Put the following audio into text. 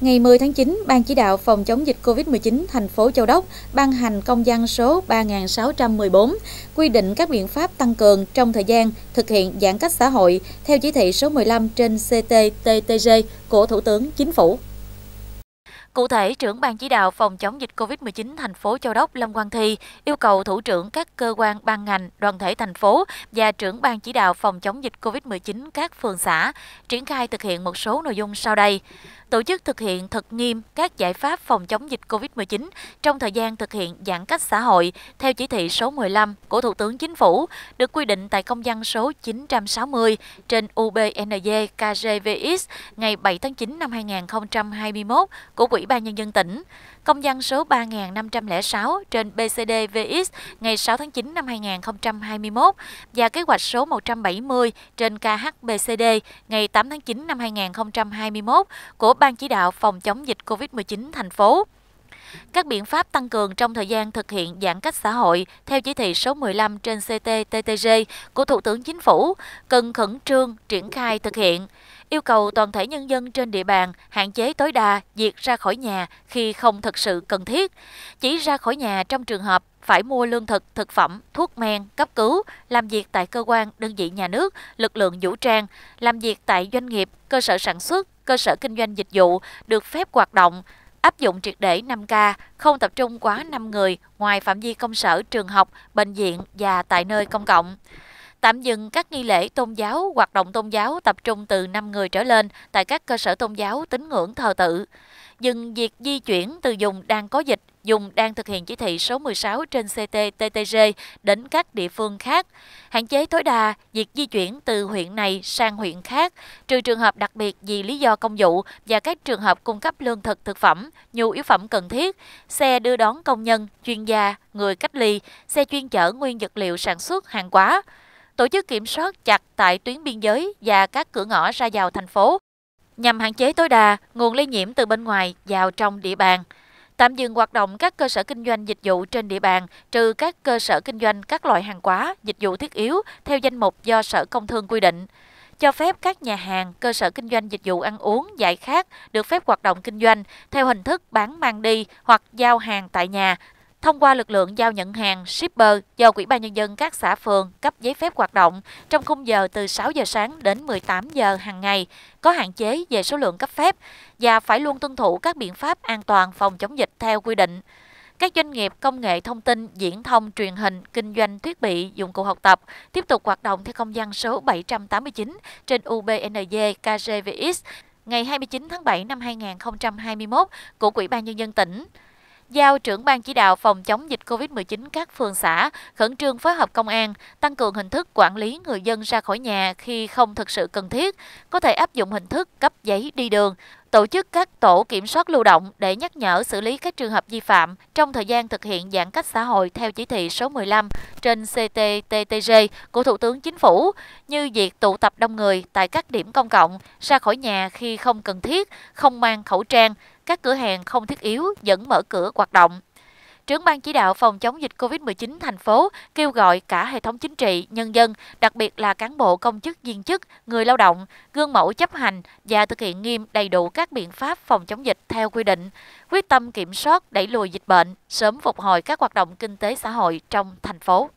Ngày 10 tháng 9, Ban chỉ đạo phòng chống dịch COVID-19 thành phố Châu Đốc ban hành công văn số 3614 quy định các biện pháp tăng cường trong thời gian thực hiện giãn cách xã hội theo chỉ thị số 15 trên CTTTG của Thủ tướng Chính phủ. Cụ thể, trưởng ban chỉ đạo phòng chống dịch COVID-19 thành phố Châu Đốc Lâm Quang Thi yêu cầu thủ trưởng các cơ quan ban ngành, đoàn thể thành phố và trưởng ban chỉ đạo phòng chống dịch COVID-19 các phường xã triển khai thực hiện một số nội dung sau đây. Tổ chức thực hiện thật nghiêm các giải pháp phòng chống dịch COVID-19 trong thời gian thực hiện giãn cách xã hội theo chỉ thị số 15 của Thủ tướng Chính phủ được quy định tại công văn số 960 trên UBND KGVX ngày 7 tháng 9 năm 2021 của Quỹ ban Nhân dân tỉnh. Công văn số 3506 trên BCDVX ngày 6 tháng 9 năm 2021 và kế hoạch số 170 trên KHBCD ngày 8 tháng 9 năm 2021 của Ban chỉ đạo phòng chống dịch COVID-19 thành phố. Các biện pháp tăng cường trong thời gian thực hiện giãn cách xã hội theo chỉ thị số 15 trên CTTTG của Thủ tướng Chính phủ cần khẩn trương triển khai thực hiện yêu cầu toàn thể nhân dân trên địa bàn hạn chế tối đa việc ra khỏi nhà khi không thực sự cần thiết, chỉ ra khỏi nhà trong trường hợp phải mua lương thực, thực phẩm, thuốc men, cấp cứu, làm việc tại cơ quan, đơn vị nhà nước, lực lượng vũ trang, làm việc tại doanh nghiệp, cơ sở sản xuất, cơ sở kinh doanh dịch vụ được phép hoạt động, áp dụng triệt để 5K, không tập trung quá 5 người ngoài phạm vi công sở, trường học, bệnh viện và tại nơi công cộng. Tạm dừng các nghi lễ tôn giáo, hoạt động tôn giáo tập trung từ 5 người trở lên tại các cơ sở tôn giáo tín ngưỡng thờ tự dừng việc di chuyển từ dùng đang có dịch, dùng đang thực hiện chỉ thị số 16 trên CTTTG đến các địa phương khác, hạn chế tối đa việc di chuyển từ huyện này sang huyện khác, trừ trường hợp đặc biệt vì lý do công vụ và các trường hợp cung cấp lương thực thực phẩm, nhu yếu phẩm cần thiết, xe đưa đón công nhân, chuyên gia, người cách ly, xe chuyên chở nguyên vật liệu sản xuất hàng hóa, tổ chức kiểm soát chặt tại tuyến biên giới và các cửa ngõ ra vào thành phố nhằm hạn chế tối đa nguồn lây nhiễm từ bên ngoài vào trong địa bàn. Tạm dừng hoạt động các cơ sở kinh doanh dịch vụ trên địa bàn, trừ các cơ sở kinh doanh các loại hàng hóa, dịch vụ thiết yếu theo danh mục do Sở Công Thương quy định cho phép các nhà hàng, cơ sở kinh doanh dịch vụ ăn uống, giải khác được phép hoạt động kinh doanh theo hình thức bán mang đi hoặc giao hàng tại nhà thông qua lực lượng giao nhận hàng shipper do Quỹ ban nhân dân các xã phường cấp giấy phép hoạt động trong khung giờ từ 6 giờ sáng đến 18 giờ hàng ngày, có hạn chế về số lượng cấp phép và phải luôn tuân thủ các biện pháp an toàn phòng chống dịch theo quy định. Các doanh nghiệp công nghệ thông tin, diễn thông, truyền hình, kinh doanh thiết bị, dụng cụ học tập tiếp tục hoạt động theo công văn số 789 trên UBND KGVX ngày 29 tháng 7 năm 2021 của Quỹ ban Nhân dân tỉnh giao trưởng ban chỉ đạo phòng chống dịch COVID-19 các phường xã khẩn trương phối hợp công an, tăng cường hình thức quản lý người dân ra khỏi nhà khi không thực sự cần thiết, có thể áp dụng hình thức cấp giấy đi đường, tổ chức các tổ kiểm soát lưu động để nhắc nhở xử lý các trường hợp vi phạm trong thời gian thực hiện giãn cách xã hội theo chỉ thị số 15 trên CTTTG của Thủ tướng Chính phủ, như việc tụ tập đông người tại các điểm công cộng, ra khỏi nhà khi không cần thiết, không mang khẩu trang, các cửa hàng không thiết yếu vẫn mở cửa hoạt động trưởng ban chỉ đạo phòng chống dịch COVID-19 thành phố kêu gọi cả hệ thống chính trị, nhân dân, đặc biệt là cán bộ công chức viên chức, người lao động, gương mẫu chấp hành và thực hiện nghiêm đầy đủ các biện pháp phòng chống dịch theo quy định, quyết tâm kiểm soát đẩy lùi dịch bệnh, sớm phục hồi các hoạt động kinh tế xã hội trong thành phố.